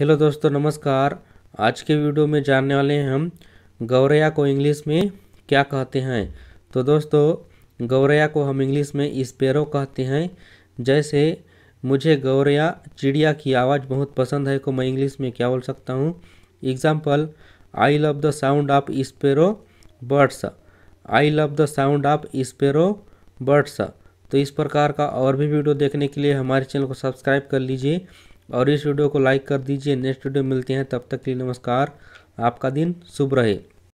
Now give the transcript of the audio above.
hello दोस्तों नमस्कार आज के वीडियो में जानने वाले हैं हम गौरैया को इंग्लिश में क्या कहते हैं तो दोस्तों गौरैया को हम इंग्लिश में स्पेरो कहते हैं जैसे मुझे गौरैया चिड़िया की आवाज़ बहुत पसंद है को मैं इंग्लिश में क्या बोल सकता हूँ example I love the sound of sparrow birds I love the sound of sparrow birds तो इस प्रकार का और भी वीडियो देखने के लिए हमारे चैनल को सब्सक्राइब कर लीजिए और इस वीडियो को लाइक कर दीजिए नेक्स्ट वीडियो मिलते हैं तब तक के लिए नमस्कार आपका दिन शुभ रहे